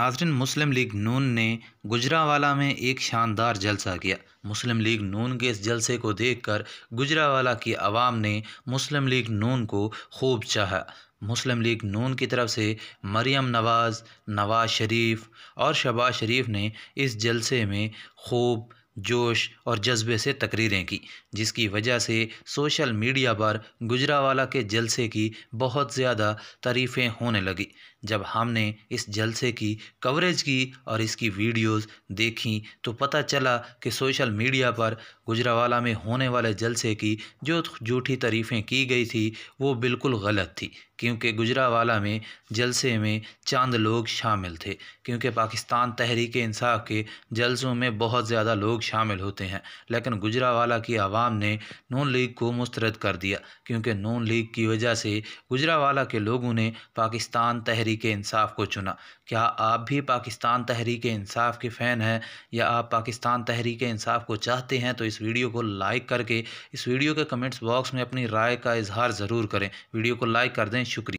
नाजरन मुस्लिम league नून ने गुजरावाला में एक शानदार जलसा किया मुस्लिम लीग नून के इस जलसे को देखकर गुजरावाला की आवाम ने मुस्लिम लीग नून को खूब चाहा मुस्लिम लीग नून की तरफ से मरियम नवाज़ नवाज़ शरीफ और शबाज शरीफ ने इस जलसे में खूब जोश और जज्बे से तकरीरें की जिसकी वजह से सोशल मीडिया पर गुजरावाला के जलसे की बहुत ज़्यादा तारीफ़ें होने लगी जब हमने इस जलसे की कवरेज की और इसकी वीडियोस देखी तो पता चला कि सोशल मीडिया पर गुजरावाला में होने वाले जलसे की जो झूठी तारीफ़ें की गई थी वो बिल्कुल गलत थी क्योंकि गुजरावाला में जलसे में चंद लोग शामिल थे क्योंकि पाकिस्तान तहरीक इंसाफ के जलसों में बहुत ज़्यादा लोग शामिल होते हैं लेकिन गुजरावाला की आवाम ने नून लीग को मुस्तरद कर दिया क्योंकि नून लीग की वजह से गुजरावाला के लोगों ने पाकिस्तान तहरीक इंसाफ को चुना क्या आप भी पाकिस्तान तहरीक इंसाफ के फ़ैन हैं या आप पाकिस्तान तहरीक इंसाफ को चाहते हैं तो इस वीडियो को लाइक करके इस वीडियो के कमेंट्स बॉक्स में अपनी राय का इजहार ज़रूर करें वीडियो को लाइक कर दें शुक्रिया